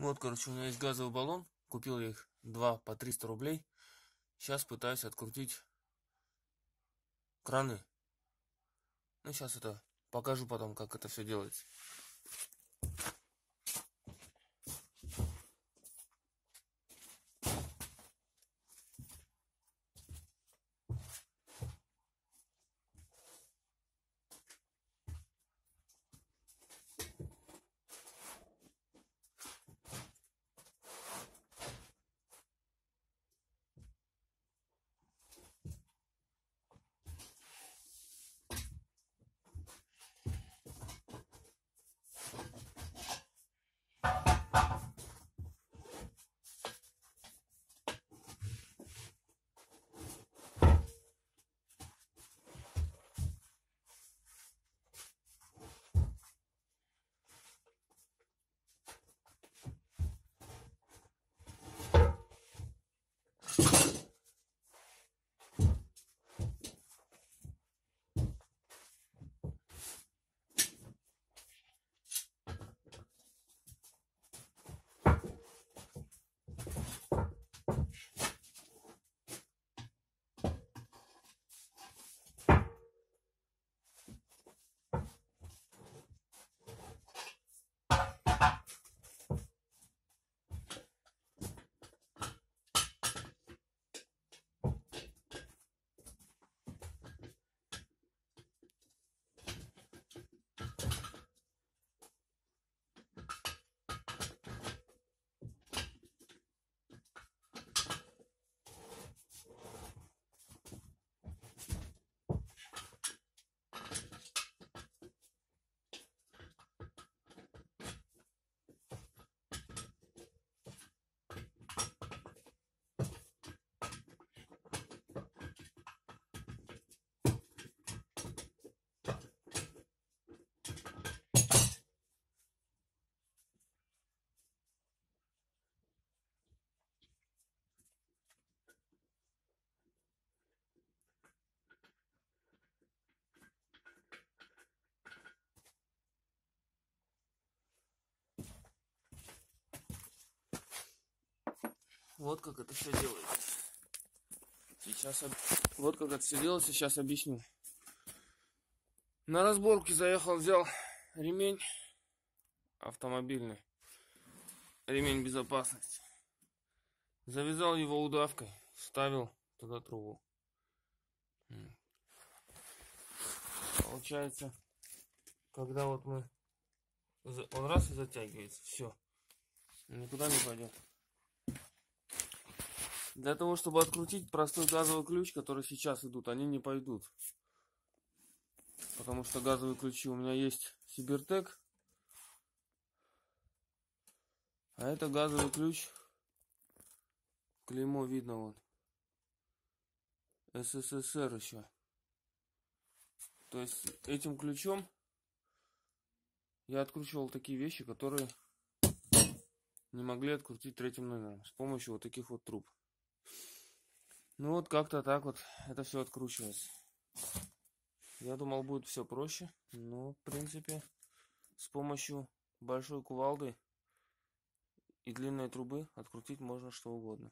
Вот, короче, у меня есть газовый баллон. Купил я их два по 300 рублей. Сейчас пытаюсь открутить краны. Ну, сейчас это покажу потом, как это все делать. Вот как это все делается. Сейчас об... вот как это все делается, сейчас объясню. На разборке заехал, взял ремень автомобильный, ремень безопасности. Завязал его удавкой, вставил туда трубу. Получается, когда вот мы... Он раз и затягивается, все. Никуда не пойдет. Для того, чтобы открутить простой газовый ключ, который сейчас идут, они не пойдут. Потому что газовые ключи у меня есть Сибиртек. А это газовый ключ. Клеймо видно вот. СССР еще. То есть этим ключом я откручивал такие вещи, которые не могли открутить третьим номером с помощью вот таких вот труб. Ну вот как-то так вот это все откручивается. Я думал, будет все проще, но, в принципе, с помощью большой кувалды и длинной трубы открутить можно что угодно.